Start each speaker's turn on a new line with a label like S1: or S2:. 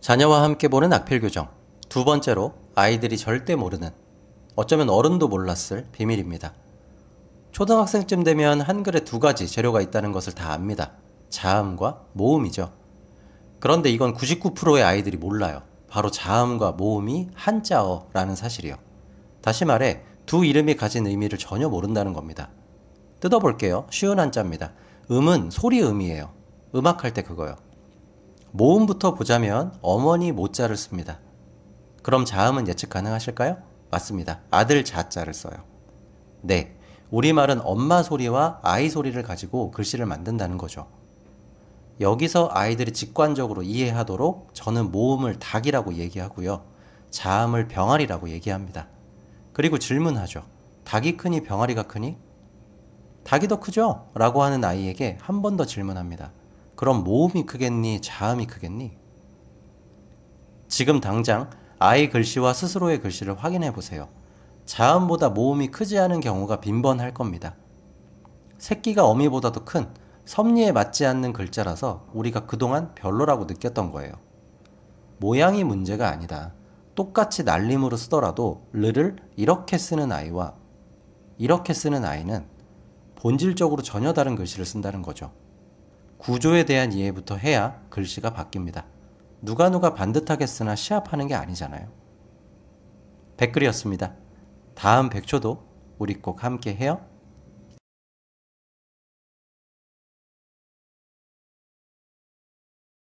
S1: 자녀와 함께 보는 악필 교정. 두 번째로 아이들이 절대 모르는 어쩌면 어른도 몰랐을 비밀입니다. 초등학생쯤 되면 한글에 두 가지 재료가 있다는 것을 다 압니다. 자음과 모음이죠. 그런데 이건 99%의 아이들이 몰라요. 바로 자음과 모음이 한자어라는 사실이요. 다시 말해 두 이름이 가진 의미를 전혀 모른다는 겁니다. 뜯어볼게요. 쉬운 한자입니다. 음은 소리 음이에요. 음악할 때 그거요. 모음부터 보자면 어머니 모자를 씁니다. 그럼 자음은 예측 가능하실까요? 맞습니다. 아들 자자를 써요. 네. 우리말은 엄마 소리와 아이 소리를 가지고 글씨를 만든다는 거죠. 여기서 아이들이 직관적으로 이해하도록 저는 모음을 닭이라고 얘기하고요. 자음을 병아리라고 얘기합니다. 그리고 질문하죠. 닭이 크니 병아리가 크니? 닭이 더 크죠? 라고 하는 아이에게 한 번 더 질문합니다. 그럼 모음이 크겠니? 자음이 크겠니? 지금 당장 아이 글씨와 스스로의 글씨를 확인해 보세요. 자음보다 모음이 크지 않은 경우가 빈번할 겁니다. 새끼가 어미보다도 큰 섭리에 맞지 않는 글자라서 우리가 그동안 별로라고 느꼈던 거예요. 모양이 문제가 아니다. 똑같이 날림으로 쓰더라도 르를 이렇게 쓰는 아이와 이렇게 쓰는 아이는 본질적으로 전혀 다른 글씨를 쓴다는 거죠. 구조에 대한 이해부터 해야 글씨가 바뀝니다. 누가 누가 반듯하게 쓰나 시합하는 게 아니잖아요. 댓글이었습니다. 다음 100초도 우리 꼭 함께 해요.